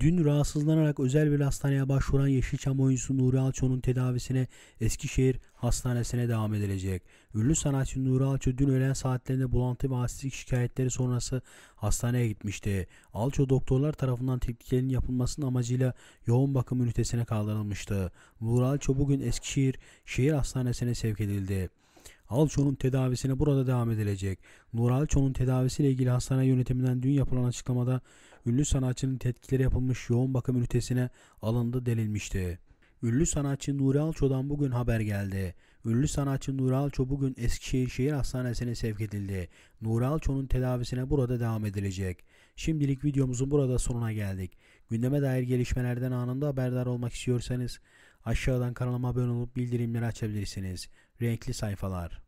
Dün rahatsızlanarak özel bir hastaneye başvuran Yeşilçam oyuncusu Nuri Alço'nun tedavisine Eskişehir Hastanesi'ne devam edilecek. Ünlü sanatçı Nuri Alço dün öğlen saatlerinde bulantı ve asilik şikayetleri sonrası hastaneye gitmişti. Alço doktorlar tarafından tetkiklerin yapılmasının amacıyla yoğun bakım ünitesine kaldırılmıştı. Nuri Alço bugün Eskişehir Şehir Hastanesi'ne sevk edildi. Alço'nun tedavisine burada devam edilecek. Nur Alço'nun tedavisiyle ilgili hastane yönetiminden dün yapılan açıklamada ünlü sanatçının tetkileri yapılmış yoğun bakım ünitesine alındı denilmişti. Ünlü sanatçı Nuri Alço'dan bugün haber geldi. Ünlü sanatçı Nuri Alço bugün Eskişehir Şehir Hastanesi'ne sevk edildi. Nuri Alço'nun tedavisine burada devam edilecek. Şimdilik videomuzun burada sonuna geldik. Gündeme dair gelişmelerden anında haberdar olmak istiyorsanız Aşağıdan kanalıma abone olup bildirimleri açabilirsiniz. Renkli sayfalar.